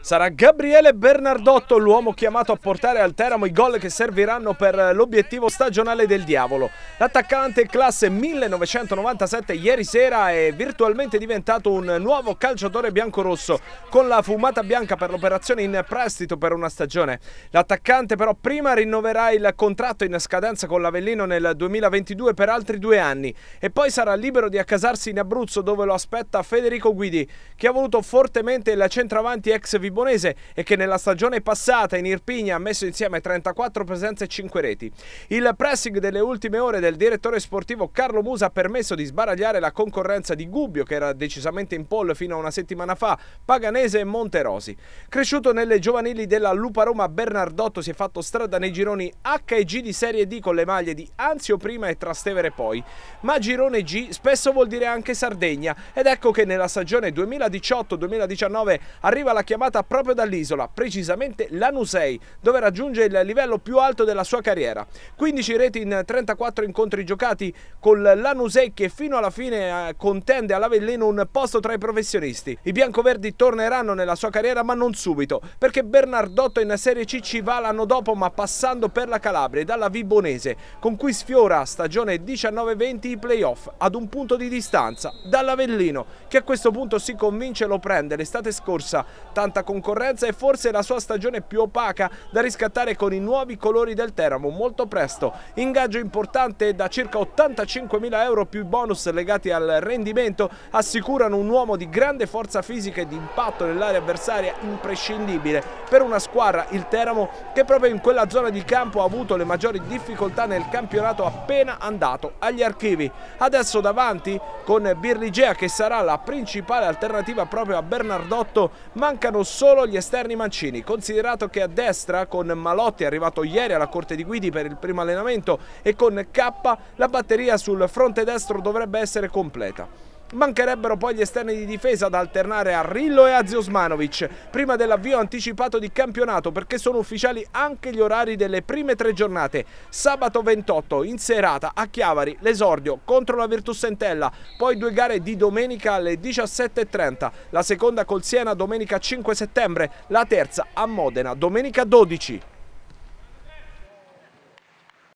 Sarà Gabriele Bernardotto l'uomo chiamato a portare al Teramo i gol che serviranno per eh, l'obiettivo stagionale del diavolo. L'attaccante classe 1997 ieri sera è virtualmente diventato un nuovo calciatore biancorosso con la fumata bianca per l'operazione in prestito per una stagione. L'attaccante però prima rinnoverà il contratto in scadenza con l'Avellino nel 2022 per altri due anni e poi sarà libero di accasarsi in Abruzzo dove lo aspetta Federico Guidi che ha voluto fortemente il centravanti ex Vibonese e che nella stagione passata in Irpigna ha messo insieme 34 presenze e 5 reti. Il pressing delle ultime ore del direttore sportivo Carlo Musa ha permesso di sbaragliare la concorrenza di Gubbio che era decisamente in pole fino a una settimana fa, Paganese e Monterosi. Cresciuto nelle giovanili della Lupa Roma, Bernardotto si è fatto strada nei gironi H e G di Serie D con le maglie di Anzio prima e Trastevere poi. Ma girone G spesso vuol dire anche Sardegna ed ecco che nella stagione 2018-2019 arriva la chiamata scavata proprio dall'isola, precisamente l'Anusei, dove raggiunge il livello più alto della sua carriera. 15 reti in 34 incontri giocati con l'Anusei che fino alla fine eh, contende all'Avellino un posto tra i professionisti. I biancoverdi torneranno nella sua carriera ma non subito, perché Bernardotto in Serie C ci va l'anno dopo ma passando per la Calabria e dalla Vibonese, con cui sfiora stagione 19-20 i playoff ad un punto di distanza dall'Avellino, che a questo punto si convince lo prende l'estate scorsa tanta concorrenza e forse la sua stagione più opaca da riscattare con i nuovi colori del Teramo molto presto. Ingaggio importante da circa 85.000 euro più bonus legati al rendimento assicurano un uomo di grande forza fisica e di impatto nell'area avversaria imprescindibile per una squadra, il Teramo, che proprio in quella zona di campo ha avuto le maggiori difficoltà nel campionato appena andato agli archivi. Adesso davanti con Birligea che sarà la principale alternativa proprio a Bernardotto mancano mancano solo gli esterni Mancini, considerato che a destra con Malotti arrivato ieri alla Corte di Guidi per il primo allenamento e con K la batteria sul fronte destro dovrebbe essere completa. Mancherebbero poi gli esterni di difesa da alternare a Rillo e a Ziosmanovic prima dell'avvio anticipato di campionato perché sono ufficiali anche gli orari delle prime tre giornate. Sabato 28 in serata a Chiavari l'esordio contro la Virtus Entella, poi due gare di domenica alle 17.30, la seconda col Siena domenica 5 settembre, la terza a Modena domenica 12.